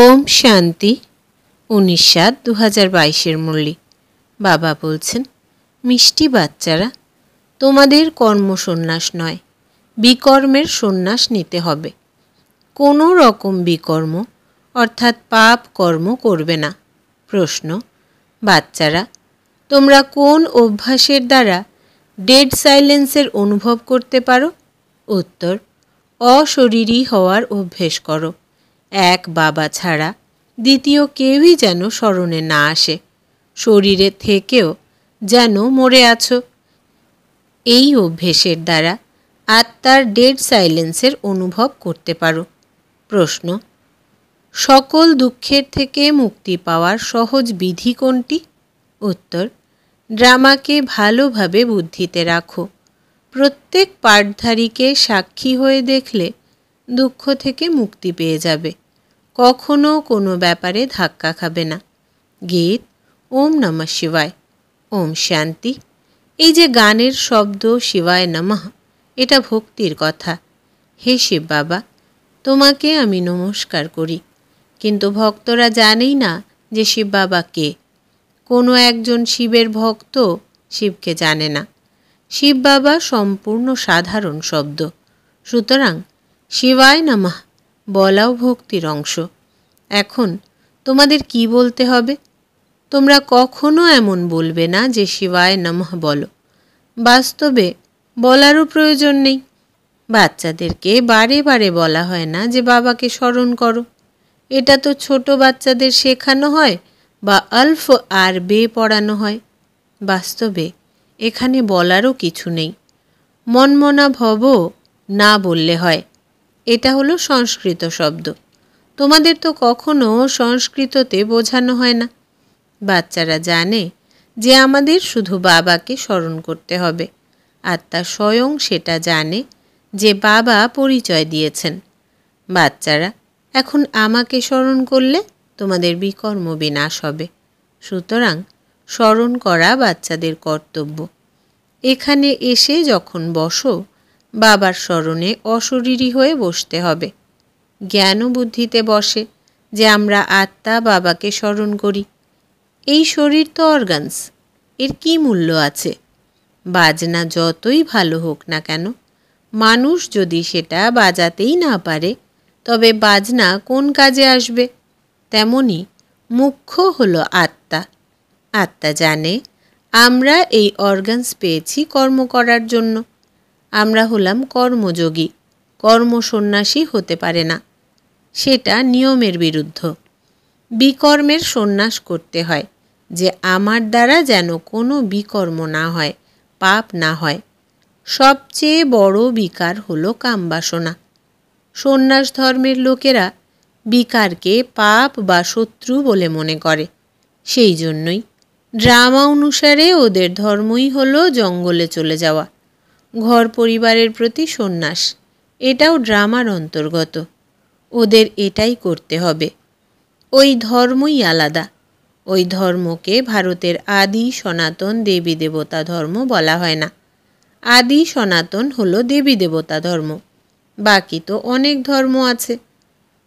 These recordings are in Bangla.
ওম শান্তি উনিশ সাত দু হাজার বাইশের মল্লিক বাবা বলছেন মিষ্টি বাচ্চারা তোমাদের কর্মসন্ন্যাস নয় বিকর্মের সন্ন্যাস নিতে হবে কোনো রকম বিকর্ম অর্থাৎ পাপ কর্ম করবে না প্রশ্ন বাচ্চারা তোমরা কোন অভ্যাসের দ্বারা ডেড সাইলেন্সের অনুভব করতে পারো উত্তর অশরীরী হওয়ার অভ্যেস করো এক বাবা ছাড়া দ্বিতীয় কেউই যেন স্মরণে না আসে শরীরে থেকেও যেন মরে আছো এই অভ্যেসের দ্বারা আত্মার ডেড সাইলেন্সের অনুভব করতে পারো প্রশ্ন সকল দুঃখের থেকে মুক্তি পাওয়ার সহজ বিধি কোনটি উত্তর ড্রামাকে ভালোভাবে বুদ্ধিতে রাখো প্রত্যেক পাঠধারীকে সাক্ষী হয়ে দেখলে দুঃখ থেকে মুক্তি পেয়ে যাবে কখনো কোনো ব্যাপারে ধাক্কা খাবে না গীত ওম নমঃ শিবায় ওম শান্তি এই যে গানের শব্দ শিবায় নমঃ এটা ভক্তির কথা হে শিব বাবা তোমাকে আমি নমস্কার করি কিন্তু ভক্তরা জানেই না যে শিব বাবা কে কোনো একজন শিবের ভক্ত শিবকে জানে না শিব বাবা সম্পূর্ণ সাধারণ শব্দ সুতরাং শিবায় নমঃ বলাও ভক্তির অংশ এখন তোমাদের কি বলতে হবে তোমরা কখনো এমন বলবে না যে শিবায় নমঃ বলো বাস্তবে বলারও প্রয়োজন নেই বাচ্চাদেরকে বারে বারে বলা হয় না যে বাবাকে স্মরণ করো এটা তো ছোট বাচ্চাদের শেখানো হয় বা আলফ আর বে পড়ানো হয় বাস্তবে এখানে বলারও কিছু নেই মনমনা ভব না বললে হয় এটা হলো সংস্কৃত শব্দ তোমাদের তো কখনো সংস্কৃততে বোঝানো হয় না বাচ্চারা জানে যে আমাদের শুধু বাবাকে স্মরণ করতে হবে আত্মা স্বয়ং সেটা জানে যে বাবা পরিচয় দিয়েছেন বাচ্চারা এখন আমাকে স্মরণ করলে তোমাদের বিকর্ম বিনাশ হবে সুতরাং স্মরণ করা বাচ্চাদের কর্তব্য এখানে এসে যখন বসো বাবার স্মরণে অশরীরী হয়ে বসতে হবে জ্ঞান বুদ্ধিতে বসে যে আমরা আত্মা বাবাকে স্মরণ করি এই শরীর তো অর্গানস এর কি মূল্য আছে বাজনা যতই ভালো হোক না কেন মানুষ যদি সেটা বাজাতেই না পারে তবে বাজনা কোন কাজে আসবে তেমনি মুখ্য হলো আত্মা আত্মা জানে আমরা এই অর্গানস পেয়েছি কর্ম করার জন্য আমরা হলাম কর্মযোগী কর্মসন্ন্যাসী হতে পারে না সেটা নিয়মের বিরুদ্ধ বিকর্মের সন্ন্যাস করতে হয় যে আমার দ্বারা যেন কোনো বিকর্ম না হয় পাপ না হয় সবচেয়ে বড় বিকার হলো কামবাসনা সন্ন্যাস ধর্মের লোকেরা বিকারকে পাপ বা শত্রু বলে মনে করে সেই জন্যই ড্রামা অনুসারে ওদের ধর্মই হলো জঙ্গলে চলে যাওয়া ঘর পরিবারের প্রতি সন্ন্যাস এটাও ড্রামার অন্তর্গত ওদের এটাই করতে হবে ওই ধর্মই আলাদা ওই ধর্মকে ভারতের আদি সনাতন দেবী দেবতা ধর্ম বলা হয় না আদি সনাতন হলো দেবী দেবতা ধর্ম বাকি তো অনেক ধর্ম আছে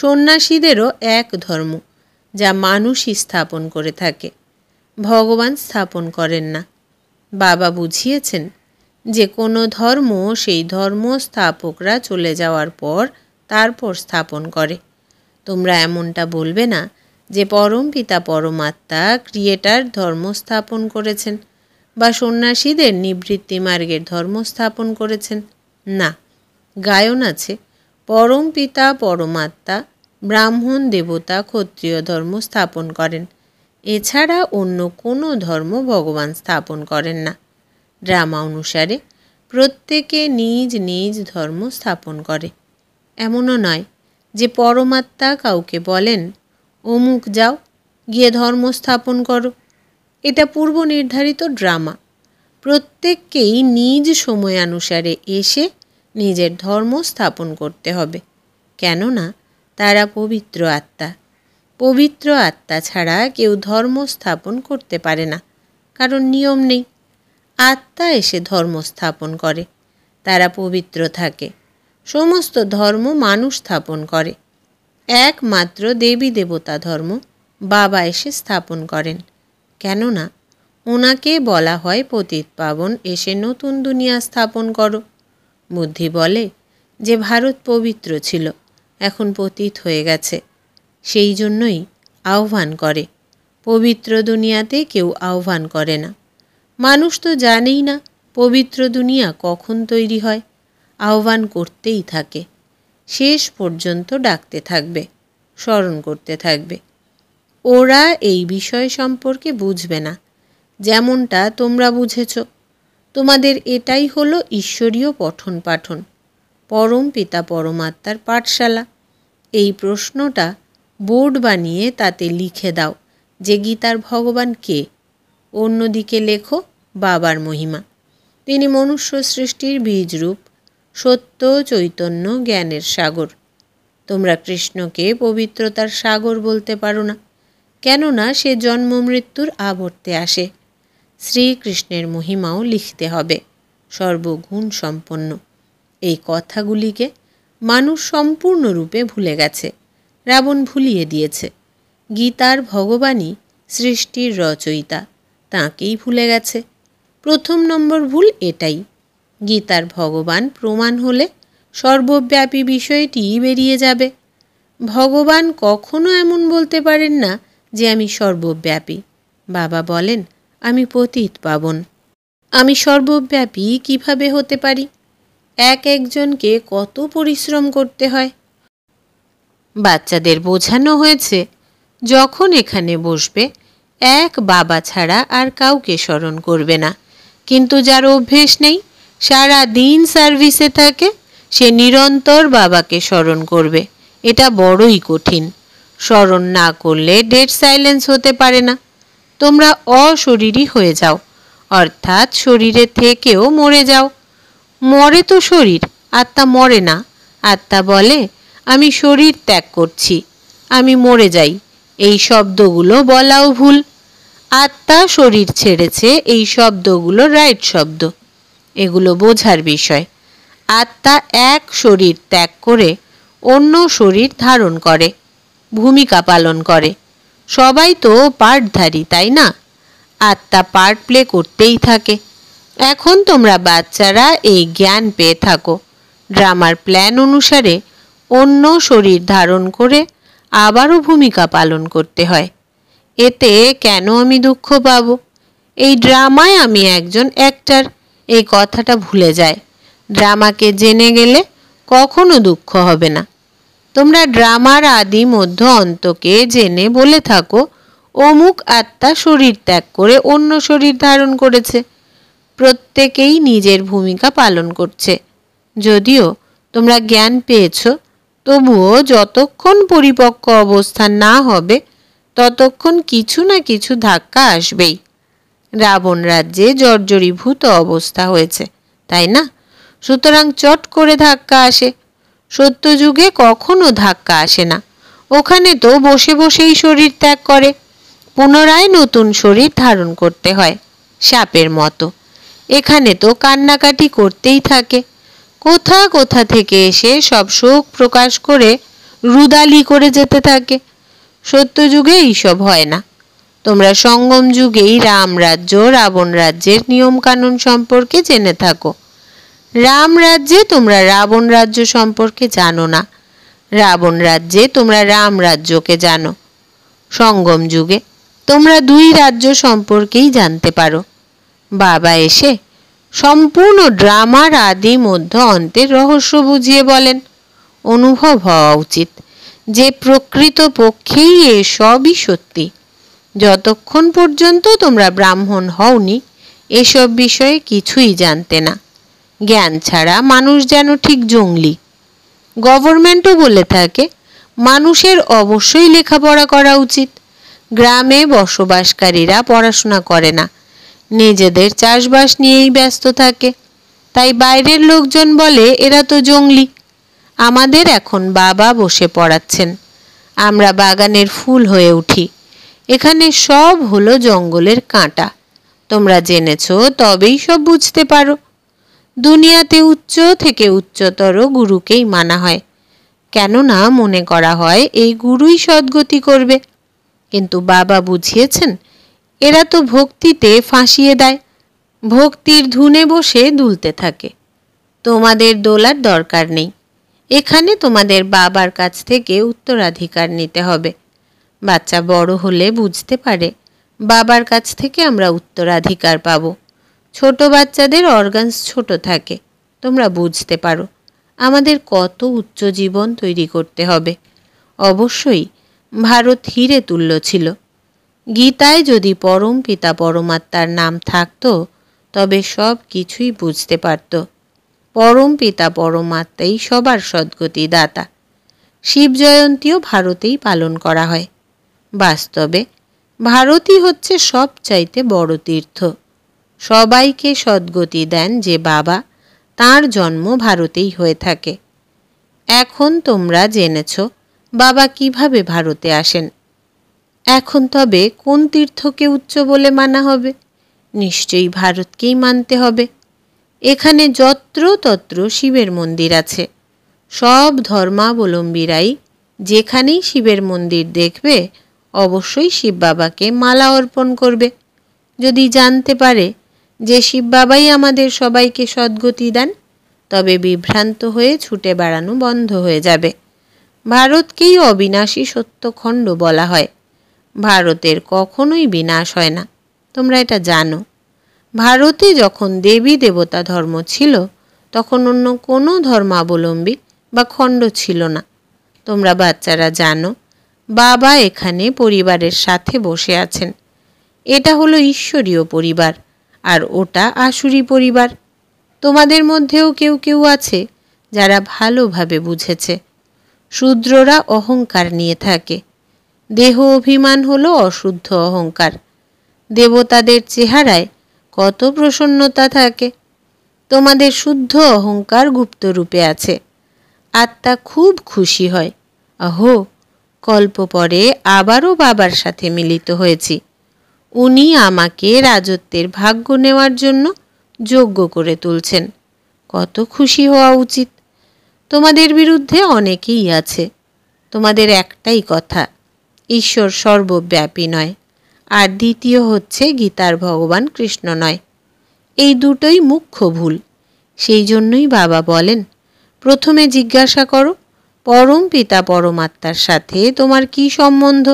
সন্ন্যাসীদেরও এক ধর্ম যা মানুষই স্থাপন করে থাকে ভগবান স্থাপন করেন না বাবা বুঝিয়েছেন যে কোনো ধর্ম সেই ধর্ম স্থাপকরা চলে যাওয়ার পর তারপর স্থাপন করে তোমরা এমনটা বলবে না যে পরম পিতা পরমাত্মা ক্রিয়েটার ধর্ম স্থাপন করেছেন বা সন্ন্যাসীদের নিবৃত্তি মার্গের ধর্ম স্থাপন করেছেন না গায়ন আছে পরম পিতা পরমাত্মা ব্রাহ্মণ দেবতা ক্ষত্রিয় ধর্ম স্থাপন করেন এছাড়া অন্য কোনো ধর্ম ভগবান স্থাপন করেন না ড্রামা অনুসারে প্রত্যেকে নিজ নিজ ধর্ম স্থাপন করে এমনও নয় যে পরমাত্মা কাউকে বলেন অমুক যাও গিয়ে ধর্ম স্থাপন করো এটা পূর্ব নির্ধারিত ড্রামা প্রত্যেককেই নিজ সময় অনুসারে এসে নিজের ধর্ম স্থাপন করতে হবে কেননা তারা পবিত্র আত্মা পবিত্র আত্মা ছাড়া কেউ ধর্ম স্থাপন করতে পারে না কারণ নিয়ম নেই আত্মা এসে ধর্ম স্থাপন করে তারা পবিত্র থাকে সমস্ত ধর্ম মানুষ স্থাপন করে একমাত্র দেবী দেবতা ধর্ম বাবা এসে স্থাপন করেন কেননা ওনাকে বলা হয় পতিত পাবন এসে নতুন দুনিয়া স্থাপন করো বুদ্ধি বলে যে ভারত পবিত্র ছিল এখন পতিত হয়ে গেছে সেই জন্যই আহ্বান করে পবিত্র দুনিয়াতে কেউ আহ্বান করে না মানুষ তো জানেই না পবিত্র দুনিয়া কখন তৈরি হয় আহ্বান করতেই থাকে শেষ পর্যন্ত ডাকতে থাকবে স্মরণ করতে থাকবে ওরা এই বিষয় সম্পর্কে বুঝবে না যেমনটা তোমরা বুঝেছ তোমাদের এটাই হলো ঈশ্বরীয় পঠন পাঠন পরম পিতা পরমাত্মার পাঠশালা এই প্রশ্নটা বোর্ড বানিয়ে তাতে লিখে দাও যে গীতার ভগবান কে অন্যদিকে লেখো বাবার মহিমা তিনি মনুষ্য সৃষ্টির বীজরূপ সত্য চৈতন্য জ্ঞানের সাগর তোমরা কৃষ্ণকে পবিত্রতার সাগর বলতে পারো না কেননা সে জন্ম মৃত্যুর আবর্তে আসে শ্রীকৃষ্ণের মহিমাও লিখতে হবে সর্বগুণ সম্পন্ন এই কথাগুলিকে মানুষ সম্পূর্ণরূপে ভুলে গেছে রাবণ ভুলিয়ে দিয়েছে গীতার ভগবানই সৃষ্টির রচয়িতা তাকেই ভুলে গেছে প্রথম নম্বর ভুল এটাই গীতার ভগবান প্রমাণ হলে সর্বব্যাপী বিষয়টি বেরিয়ে যাবে ভগবান কখনো এমন বলতে পারেন না যে আমি সর্বব্যাপী বাবা বলেন আমি পতীত পাবন আমি সর্বব্যাপী কিভাবে হতে পারি এক একজনকে কত পরিশ্রম করতে হয় বাচ্চাদের বোঝানো হয়েছে যখন এখানে বসবে এক বাবা ছাড়া আর কাউকে স্মরণ করবে না কিন্তু যার অভ্যেস নেই সারা দিন সার্ভিসে থাকে সে নিরন্তর বাবাকে স্মরণ করবে এটা বড়ই কঠিন স্মরণ না করলে ডেড সাইলেন্স হতে পারে না তোমরা অশরীরই হয়ে যাও অর্থাৎ শরীরে থেকেও মরে যাও মরে তো শরীর আত্মা মরে না আত্মা বলে আমি শরীর ত্যাগ করছি আমি মরে যাই এই শব্দগুলো বলাও ভুল আত্মা শরীর ছেড়েছে এই শব্দগুলো রাইট শব্দ এগুলো বোঝার বিষয় আত্মা এক শরীর ত্যাগ করে অন্য শরীর ধারণ করে ভূমিকা পালন করে সবাই তো পাঠধারী তাই না আত্মা পার্ট প্লে করতেই থাকে এখন তোমরা বাচ্চারা এই জ্ঞান পেয়ে থাকো ড্রামার প্ল্যান অনুসারে অন্য শরীর ধারণ করে আবারও ভূমিকা পালন করতে হয় এতে কেন আমি দুঃখ পাবো এই ড্রামায় আমি একজন অ্যাক্টার এই কথাটা ভুলে যায় ড্রামাকে জেনে গেলে কখনো দুঃখ হবে না তোমরা ড্রামার আদি মধ্য অন্তকে জেনে বলে থাকো অমুক আত্মা শরীর ত্যাগ করে অন্য শরীর ধারণ করেছে প্রত্যেকেই নিজের ভূমিকা পালন করছে যদিও তোমরা জ্ঞান পেয়েছো তবুও যতক্ষণ পরিপক্ক অবস্থা না হবে ততক্ষণ কিছু না কিছু ধাক্কা আসবেই রাবণ রাজ্যে জর্জরীভূত অবস্থা হয়েছে তাই না সুতরাং চট করে ধাক্কা আসে সত্যযুগে কখনো ধাক্কা আসে না ওখানে তো বসে বসেই শরীর ত্যাগ করে পুনরায় নতুন শরীর ধারণ করতে হয় সাপের মতো এখানে তো কান্নাকাটি করতেই থাকে কোথা কোথা থেকে এসে সব শোক প্রকাশ করে রুদালি করে যেতে থাকে সত্যযুগে এইসব হয় না তোমরা সঙ্গম যুগেই রাম রাজ্য রাবণ রাজ্যের নিয়মকানুন সম্পর্কে জেনে থাকো রাম রাজ্যে তোমরা রাবণ রাজ্য সম্পর্কে জানো না রাবণ রাজ্যে তোমরা রাম রাজ্যকে জানো সঙ্গম যুগে তোমরা দুই রাজ্য সম্পর্কেই জানতে পারো বাবা এসে সম্পূর্ণ ড্রামার আদি মধ্য অন্তের রহস্য বুঝিয়ে বলেন অনুভব হওয়া উচিত যে প্রকৃত পক্ষেই এ সবই সত্যি যতক্ষণ পর্যন্ত তোমরা ব্রাহ্মণ হওনি এসব বিষয়ে কিছুই জানতে না জ্ঞান ছাড়া মানুষ যেন ঠিক জঙ্গলি গভর্নমেন্টও বলে থাকে মানুষের অবশ্যই লেখাপড়া করা উচিত গ্রামে বসবাসকারীরা পড়াশোনা করে না নিজেদের চাষবাস নিয়েই ব্যস্ত থাকে তাই বাইরের লোকজন বলে এরা তো জঙ্গলি আমাদের এখন বাবা বসে পড়াচ্ছেন আমরা বাগানের ফুল হয়ে উঠি এখানে সব হলো জঙ্গলের কাঁটা তোমরা জেনেছ তবেই সব বুঝতে পারো দুনিয়াতে উচ্চ থেকে উচ্চতর গুরুকেই মানা হয় কেননা মনে করা হয় এই গুরুই সদ্গতি করবে কিন্তু বাবা বুঝিয়েছেন এরা তো ভক্তিতে ফাঁসিয়ে দেয় ভক্তির ধুনে বসে দুলতে থাকে তোমাদের দোলার দরকার নেই এখানে তোমাদের বাবার কাছ থেকে উত্তরাধিকার নিতে হবে বাচ্চা বড় হলে বুঝতে পারে বাবার কাছ থেকে আমরা উত্তরাধিকার পাব ছোট বাচ্চাদের অর্গানস ছোট থাকে তোমরা বুঝতে পারো আমাদের কত উচ্চ জীবন তৈরি করতে হবে অবশ্যই ভারত হিরে তুল্য ছিল গীতায় যদি পরম পিতা পরমাত্মার নাম থাকত তবে সব কিছুই বুঝতে পারত পরম পিতা পরমাত্মাই সবার সদ্গতি দাতা শিব জয়ন্তীও ভারতেই পালন করা হয় বাস্তবে ভারতই হচ্ছে সব চাইতে বড় তীর্থ সবাইকে সদ্গতি দেন যে বাবা তার জন্ম ভারতেই হয়ে থাকে এখন তোমরা জেনেছ বাবা কিভাবে ভারতে আসেন এখন তবে কোন তীর্থকে উচ্চ বলে মানা হবে নিশ্চয়ই ভারতকেই মানতে হবে এখানে যত্র তত্র শিবের মন্দির আছে সব ধর্মাবলম্বীরাই যেখানেই শিবের মন্দির দেখবে অবশ্যই শিব বাবাকে মালা অর্পণ করবে যদি জানতে পারে যে শিব বাবাই আমাদের সবাইকে সদ্গতি দেন তবে বিভ্রান্ত হয়ে ছুটে বেড়ানো বন্ধ হয়ে যাবে ভারতকেই অবিনাশী সত্যখণ্ড বলা হয় ভারতের কখনোই বিনাশ হয় না তোমরা এটা জানো ভারতে যখন দেবী দেবতা ধর্ম ছিল তখন অন্য কোনো ধর্মাবলম্বী বা খণ্ড ছিল না তোমরা বাচ্চারা জানো বাবা এখানে পরিবারের সাথে বসে আছেন এটা হলো ঈশ্বরীয় পরিবার আর ওটা আশুরি পরিবার তোমাদের মধ্যেও কেউ কেউ আছে যারা ভালোভাবে বুঝেছে শূদ্ররা অহংকার নিয়ে থাকে দেহ অভিমান হল অশুদ্ধ অহংকার দেবতাদের চেহারায় কত প্রসন্নতা থাকে তোমাদের শুদ্ধ অহংকার গুপ্তরূপে আছে আত্মা খুব খুশি হয় আহো কল্প পরে আবারও বাবার সাথে মিলিত হয়েছি উনি আমাকে রাজত্বের ভাগ্য নেওয়ার জন্য যোগ্য করে তুলছেন কত খুশি হওয়া উচিত তোমাদের বিরুদ্ধে অনেকেই আছে তোমাদের একটাই কথা ঈশ্বর সর্বব্যাপী নয় আর দ্বিতীয় হচ্ছে গীতার ভগবান কৃষ্ণ নয় এই দুটোই মুখ্য ভুল সেই জন্যই বাবা বলেন প্রথমে জিজ্ঞাসা করো পরম পিতা পরমাত্মার সাথে তোমার কি সম্বন্ধ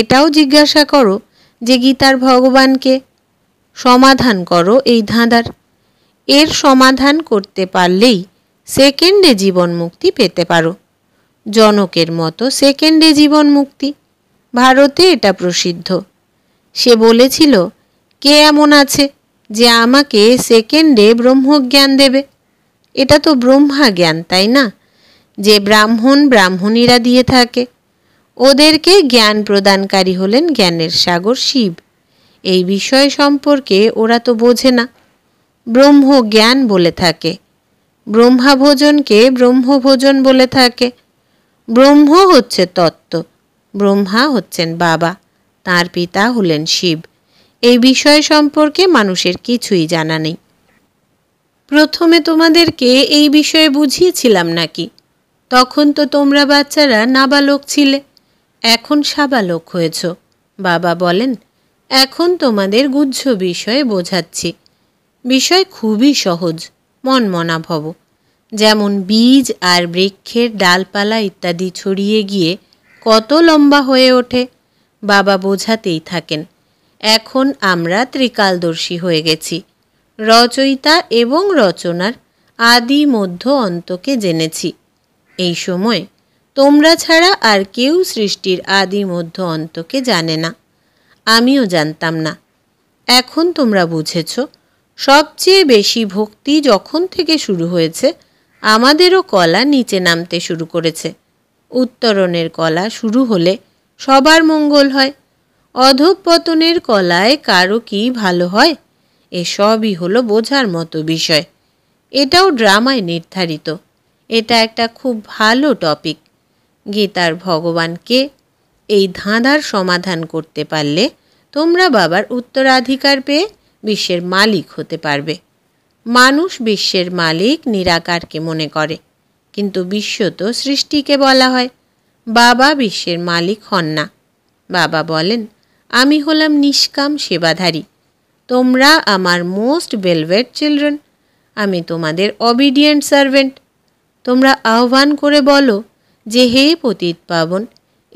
এটাও জিজ্ঞাসা করো যে গীতার ভগবানকে সমাধান করো এই ধাঁধার এর সমাধান করতে পারলেই সেকেন্ডে জীবন মুক্তি পেতে পারো জনকের মতো সেকেন্ডে জীবন মুক্তি ভারতে এটা প্রসিদ্ধ সে বলেছিল কে এমন আছে যে আমাকে সেকেন্ডে ব্রহ্মজ্ঞান দেবে এটা তো ব্রহ্মা জ্ঞান তাই না যে ব্রাহ্মণ ব্রাহ্মণীরা দিয়ে থাকে ওদেরকে জ্ঞান প্রদানকারী হলেন জ্ঞানের সাগর শিব এই বিষয় সম্পর্কে ওরা তো বোঝে না ব্রহ্ম জ্ঞান বলে থাকে ব্রহ্মাভোজনকে ব্রহ্মভোজন বলে থাকে ব্রহ্ম হচ্ছে তত্ত্ব ব্রহ্মা হচ্ছেন বাবা তার পিতা হলেন শিব এই বিষয় সম্পর্কে মানুষের কিছুই জানা নেই প্রথমে তোমাদেরকে এই বিষয়ে বুঝিয়েছিলাম নাকি তখন তো তোমরা বাচ্চারা নাবালক ছিলে এখন সাবালক হয়েছ বাবা বলেন এখন তোমাদের গুজ্জ বিষয়ে বোঝাচ্ছি বিষয় খুবই সহজ মন ভব যেমন বীজ আর বৃক্ষের ডালপালা ইত্যাদি ছড়িয়ে গিয়ে কত লম্বা হয়ে ওঠে বাবা বোঝাতেই থাকেন এখন আমরা ত্রিকালদর্শী হয়ে গেছি রচয়িতা এবং রচনার আদি মধ্য অন্তকে জেনেছি এই সময় তোমরা ছাড়া আর কেউ সৃষ্টির আদি মধ্য অন্তকে জানে না আমিও জানতাম না এখন তোমরা বুঝেছ সবচেয়ে বেশি ভক্তি যখন থেকে শুরু হয়েছে আমাদেরও কলা নিচে নামতে শুরু করেছে উত্তরণের কলা শুরু হলে সবার মঙ্গল হয় অধঃপতনের কলায় কারো কি ভালো হয় এসবই হলো বোঝার মতো বিষয় এটাও ড্রামায় নির্ধারিত এটা একটা খুব ভালো টপিক গীতার ভগবানকে এই ধাঁধার সমাধান করতে পারলে তোমরা বাবার উত্তরাধিকার পেয়ে বিশ্বের মালিক হতে পারবে মানুষ বিশ্বের মালিক নিরাকারকে মনে করে কিন্তু বিশ্ব তো সৃষ্টিকে বলা হয় বাবা বিশ্বের মালিক হন না বাবা বলেন আমি হলাম নিষ্কাম সেবাধারী তোমরা আমার মোস্ট বেলভেট চিলড্রেন আমি তোমাদের অবিডিয়েন্ট সার্ভেন্ট তোমরা আহ্বান করে বলো যে হে পতীত পাবন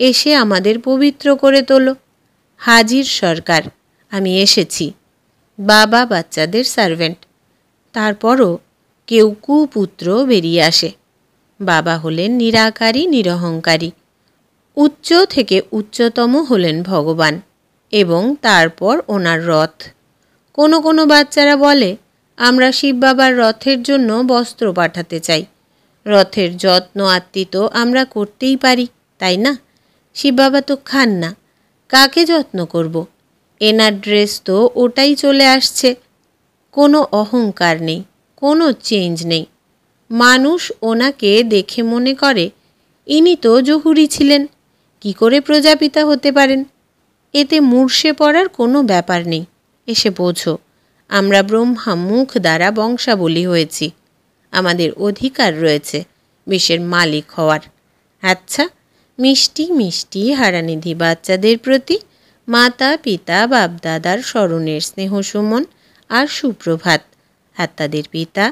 এসে আমাদের পবিত্র করে তোলো হাজির সরকার আমি এসেছি বাবা বাচ্চাদের সার্ভেন্ট তারপরও কেউ কুপুত্র বেরিয়ে আসে বাবা হলেন নিরাকারী নিরহংকারী উচ্চ থেকে উচ্চতম হলেন ভগবান এবং তারপর ওনার রথ কোনো কোনো বাচ্চারা বলে আমরা শিব বাবার রথের জন্য বস্ত্র পাঠাতে চাই রথের যত্ন আত্মিত আমরা করতেই পারি তাই না শিব বাবা তো খান না কাকে যত্ন করব এনার ড্রেস তো ওটাই চলে আসছে কোনো অহংকার নেই কোনো চেঞ্জ নেই মানুষ ওনাকে দেখে মনে করে ইনি তো জহুরি ছিলেন কি করে প্রজাপিতা হতে পারেন এতে মূর্ষে পড়ার কোনো ব্যাপার নেই এসে বোঝো আমরা ব্রহ্মা মুখ দ্বারা বংশাবলী হয়েছি আমাদের অধিকার রয়েছে বিশ্বের মালিক হওয়ার আচ্ছা মিষ্টি মিষ্টি হারানিধি বাচ্চাদের প্রতি মাতা পিতা বাপদাদার স্মরণের স্নেহ সুমন আর সুপ্রভাত আত্মাদের পিতা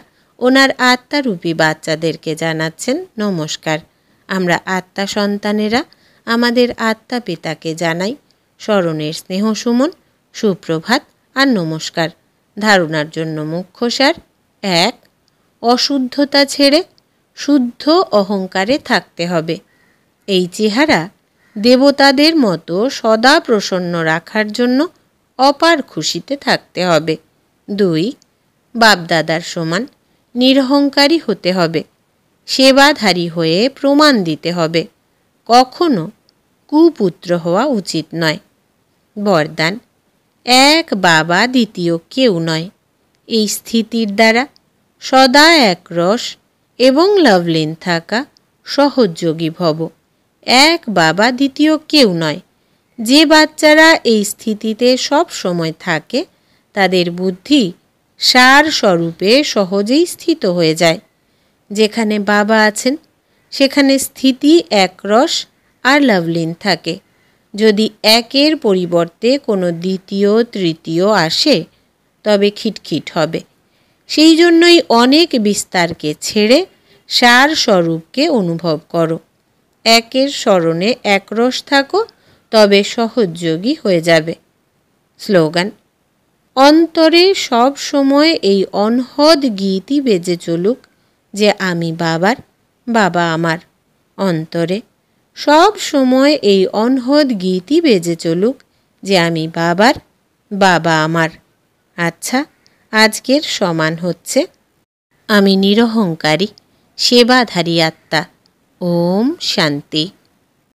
ওনার আত্মারূপী বাচ্চাদেরকে জানাচ্ছেন নমস্কার আমরা আত্মা সন্তানেরা আমাদের আত্মা পিতাকে জানাই স্মরণের স্নেহ সুমন সুপ্রভাত আর নমস্কার ধারণার জন্য মুখ্য সার এক অশুদ্ধতা ছেড়ে শুদ্ধ অহংকারে থাকতে হবে এই চেহারা দেবতাদের মতো সদা প্রসন্ন রাখার জন্য অপার খুশিতে থাকতে হবে দুই বাপদাদার সমান নিরহংকারী হতে হবে সেবাধারী হয়ে প্রমাণ দিতে হবে কখনো কুপুত্র হওয়া উচিত নয় বরদান এক বাবা দ্বিতীয় কেউ নয় এই স্থিতির দ্বারা সদা একরস এবং লাভলিন থাকা সহযোগী ভব এক বাবা দ্বিতীয় কেউ নয় যে বাচ্চারা এই স্থিতিতে সব সময় থাকে তাদের বুদ্ধি সার স্বরূপে সহজেই স্থিত হয়ে যায় যেখানে বাবা আছেন সেখানে স্থিতি একরস আর লাভলিন থাকে যদি একের পরিবর্তে কোনো দ্বিতীয় তৃতীয় আসে তবে খিটখিট হবে সেই জন্যই অনেক বিস্তারকে ছেড়ে সার স্বরূপকে অনুভব করো একের স্মরণে একরস থাকো তবে সহযোগী হয়ে যাবে স্লোগান অন্তরে সব সময় এই অনহদ গীতি বেজে চলুক যে আমি বাবার বাবা আমার অন্তরে সব সময় এই অনহদ গীতি বেজে চলুক যে আমি বাবার বাবা আমার আচ্ছা আজকের সমান হচ্ছে আমি নিরহংকারী সেবাধারী আত্মা ওম শান্তি